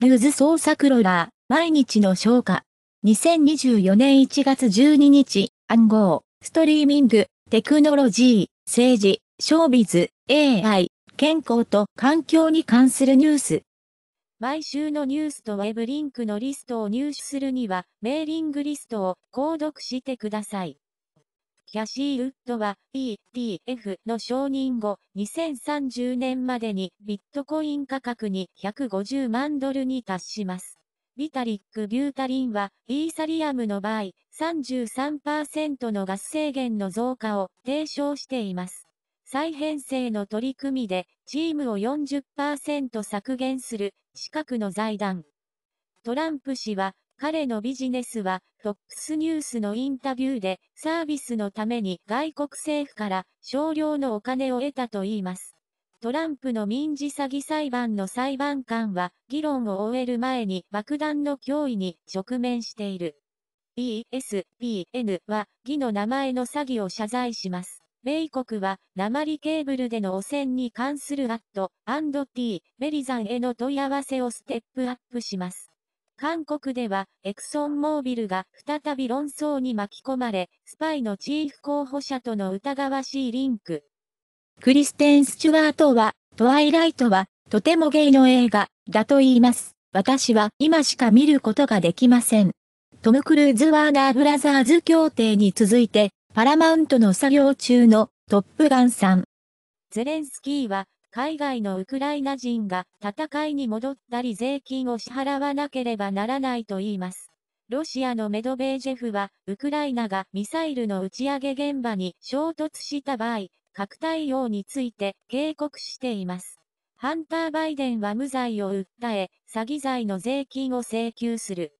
ルーズ創作ローラー、毎日の消化。2024年1月12日、暗号、ストリーミング、テクノロジー、政治、ショービズ、AI、健康と環境に関するニュース。毎週のニュースとウェブリンクのリストを入手するには、メーリングリストを購読してください。キャシー・ウッドは ETF の承認後、2030年までにビットコイン価格に150万ドルに達します。ビタリック・ビュータリンは、イーサリアムの場合、33%のガス制限の増加を提唱しています。再編成の取り組みで、チームを40%削減する、資格の財団。トランプ氏は、彼のビジネスは、FOX ニュースのインタビューで、サービスのために外国政府から少量のお金を得たといいます。トランプの民事詐欺裁判の裁判官は、議論を終える前に爆弾の脅威に直面している。ESPN は、議の名前の詐欺を謝罪します。米国は、鉛ケーブルでの汚染に関するアット &T、メリザンへの問い合わせをステップアップします。韓国では、エクソンモービルが再び論争に巻き込まれ、スパイのチーフ候補者との疑わしいリンク。クリステン・スチュワートは、トワイライトは、とてもゲイの映画、だと言います。私は今しか見ることができません。トム・クルーズ・ワーナー・ブラザーズ協定に続いて、パラマウントの作業中のトップガンさん。ゼレンスキーは海外のウクライナ人が戦いに戻ったり税金を支払わなければならないと言います。ロシアのメドベージェフは、ウクライナがミサイルの打ち上げ現場に衝突した場合、核対応について警告しています。ハンター・バイデンは無罪を訴え、詐欺罪の税金を請求する。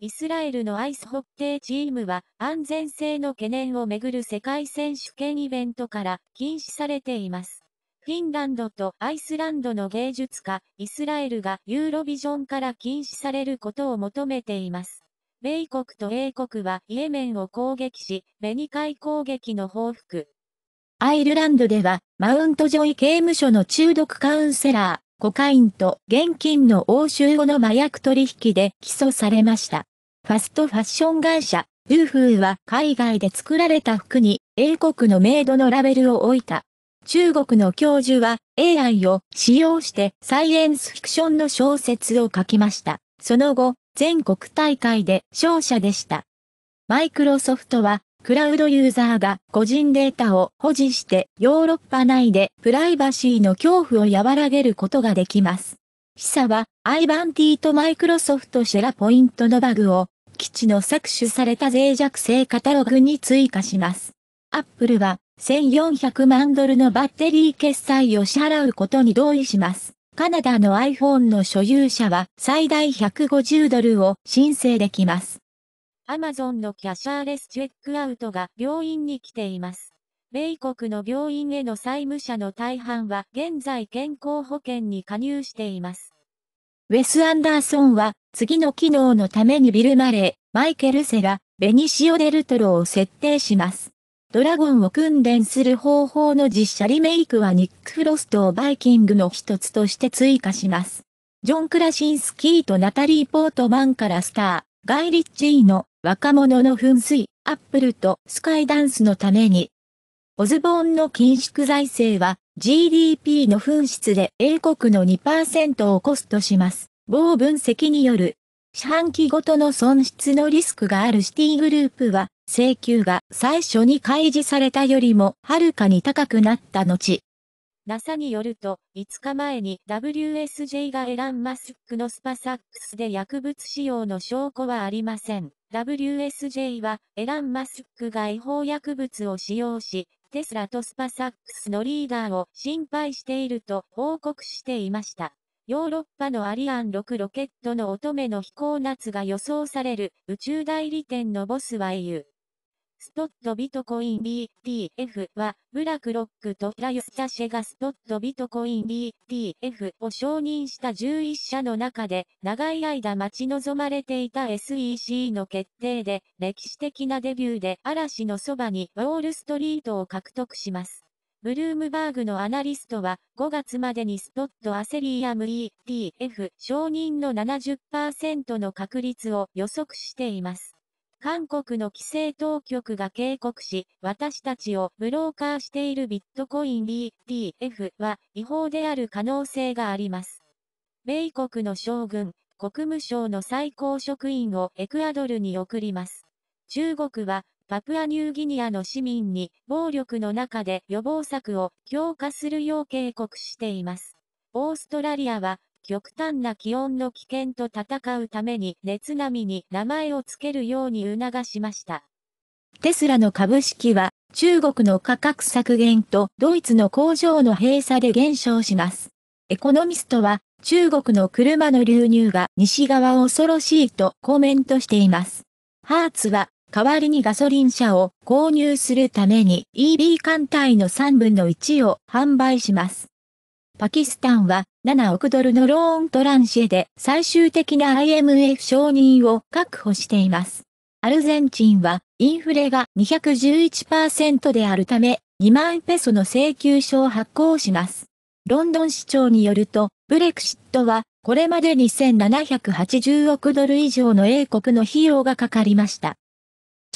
イスラエルのアイスホッケーチームは安全性の懸念をめぐる世界選手権イベントから禁止されています。フィンランドとアイスランドの芸術家、イスラエルがユーロビジョンから禁止されることを求めています。米国と英国はイエメンを攻撃し、ベニカイ攻撃の報復。アイルランドでは、マウントジョイ刑務所の中毒カウンセラー、コカインと現金の押収後の麻薬取引で起訴されました。ファストファッション会社、ルーフーは海外で作られた服に英国のメイドのラベルを置いた中国の教授は AI を使用してサイエンスフィクションの小説を書きました。その後、全国大会で勝者でした。マイクロソフトはクラウドユーザーが個人データを保持してヨーロッパ内でプライバシーの恐怖を和らげることができます。示唆はアイバンティとマイクロソフトシェラポイントのバグを基地の搾取された脆弱性カタログに追加します。アップルは1400万ドルのバッテリー決済を支払うことに同意します。カナダの iPhone の所有者は最大150ドルを申請できます。Amazon のキャシャーレスチェックアウトが病院に来ています。米国の病院への債務者の大半は現在健康保険に加入しています。ウェス・アンダーソンは次の機能のためにビル・マレー、マイケル・セラ、ベニシオ・デルトロを設定します。ドラゴンを訓練する方法の実写リメイクはニック・フロストをバイキングの一つとして追加します。ジョン・クラシンスキーとナタリー・ポートマンからスター、ガイ・リッチーの若者の噴水、アップルとスカイダンスのために。オズボーンの緊縮財政は GDP の紛失で英国の2%をコストします。某分析による四半期ごとの損失のリスクがあるシティグループは請求が最初に開示されたよりもはるかに高くなった後。NASA によると、5日前に WSJ がエラン・マスクのスパサックスで薬物使用の証拠はありません。WSJ は、エラン・マスクが違法薬物を使用し、テスラとスパサックスのリーダーを心配していると報告していました。ヨーロッパのアリアン6ロケットの乙女の飛行夏が予想される宇宙代理店のボスは言う。スポットビットコイン BTF は、ブラクロックとラユスシェがスポットビットコイン BTF を承認した11社の中で、長い間待ち望まれていた SEC の決定で、歴史的なデビューで嵐のそばにウォールストリートを獲得します。ブルームバーグのアナリストは、5月までにスポットアセリアム ETF 承認の70%の確率を予測しています。韓国の規制当局が警告し、私たちをブローカーしているビットコイン BTF は違法である可能性があります。米国の将軍、国務省の最高職員をエクアドルに送ります。中国は、パプアニューギニアの市民に暴力の中で予防策を強化するよう警告しています。オーストラリアは極端な気温の危険と戦うために熱波に名前を付けるように促しました。テスラの株式は中国の価格削減とドイツの工場の閉鎖で減少します。エコノミストは中国の車の流入が西側恐ろしいとコメントしています。ハーツは代わりにガソリン車を購入するために e b 艦隊の3分の1を販売します。パキスタンは7億ドルのローントランシェで最終的な IMF 承認を確保しています。アルゼンチンはインフレが211%であるため2万ペソの請求書を発行します。ロンドン市長によると、ブレクシットはこれまで2780億ドル以上の英国の費用がかかりました。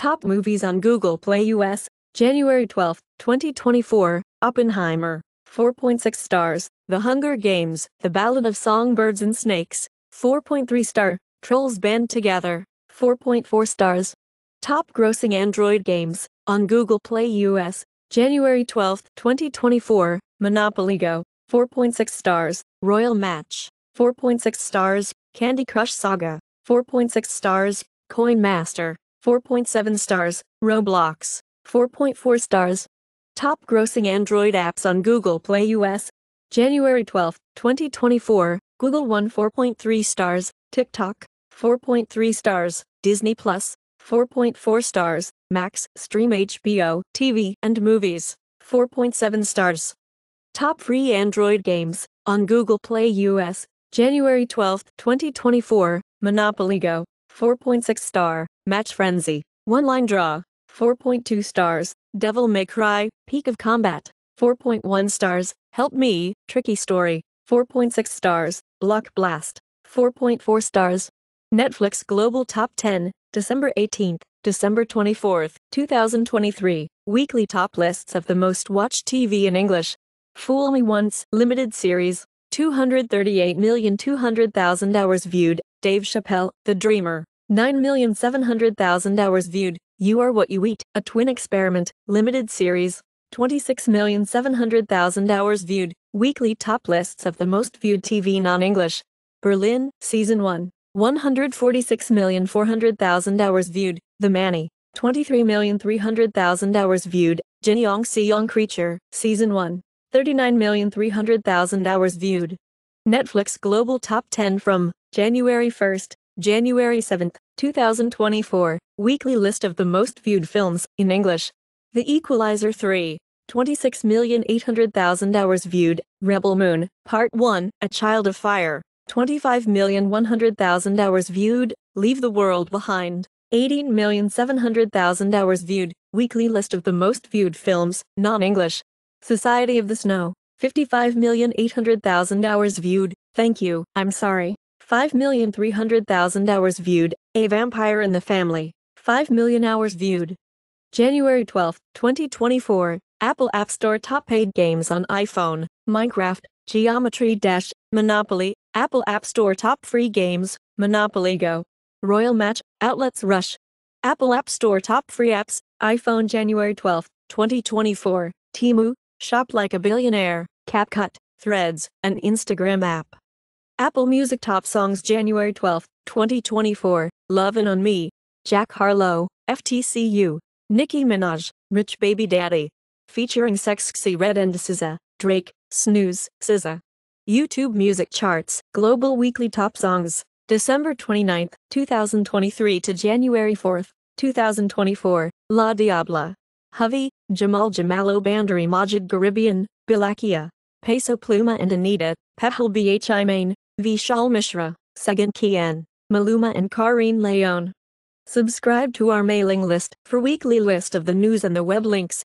Top movies on Google Play US January 12, 2024 Oppenheimer 4.6 stars, The Hunger Games, The Ballad of Songbirds and Snakes, 4.3 star, Trolls Band Together, 4.4 stars. Top grossing Android games, on Google Play US, January 12, 2024, Monopoly Go, 4.6 stars, Royal Match, 4.6 stars, Candy Crush Saga, 4.6 stars, Coin Master, 4.7 stars, Roblox, 4.4 stars, Top grossing Android apps on Google Play US. January 12, 2024, Google won 4.3 stars, TikTok, 4.3 stars, Disney Plus, 4.4 stars, Max, Stream HBO, TV, and Movies, 4.7 stars. Top free Android games on Google Play US, January 12, 2024, Monopoly Go, 4.6 star, Match Frenzy, One Line Draw, 4.2 stars, Devil May Cry, Peak of Combat, 4.1 stars, Help Me, Tricky Story, 4.6 stars, Block Blast, 4.4 stars. Netflix Global Top 10, December 18th, December 24th, 2023, weekly top lists of the most watched TV in English. Fool Me Once, limited series, 238,200,000 hours viewed, Dave Chappelle, The Dreamer, 9,700,000 hours viewed, you Are What You Eat, a twin experiment, limited series, 26,700,000 hours viewed, weekly top lists of the most viewed TV non-English. Berlin, Season 1, 146,400,000 hours viewed, The Manny, 23,300,000 hours viewed, Jin Yong Si Young Creature, Season 1, 39,300,000 hours viewed. Netflix Global Top 10 from January 1, January 7, 2024, weekly list of the most viewed films, in English. The Equalizer 3, 26,800,000 hours viewed, Rebel Moon, Part 1, A Child of Fire, 25,100,000 hours viewed, Leave the World Behind, 18,700,000 hours viewed, weekly list of the most viewed films, non-English. Society of the Snow, 55,800,000 hours viewed, thank you, I'm sorry. 5,300,000 hours viewed, A Vampire in the Family, 5 million hours viewed. January 12, 2024, Apple App Store top paid games on iPhone, Minecraft, Geometry Dash, Monopoly, Apple App Store top free games, Monopoly Go, Royal Match, Outlets Rush. Apple App Store top free apps, iPhone January 12, 2024, Timu, Shop Like a Billionaire, CapCut, Threads, and Instagram app. Apple Music Top Songs January 12, 2024, Love and On Me, Jack Harlow, FTCU, Nicki Minaj, Rich Baby Daddy. Featuring Sexy Red and SZA, Drake, Snooze, SZA. YouTube Music Charts, Global Weekly Top Songs, December 29, 2023 to January 4, 2024, La Diabla. Javi, Jamal Jamalo Bandari Majid Caribbean, Bilakia, Peso Pluma and Anita, Pehel Bhi Main, Vishal Mishra, Sagan Kian, Maluma and Karine Leone. Subscribe to our mailing list for weekly list of the news and the web links.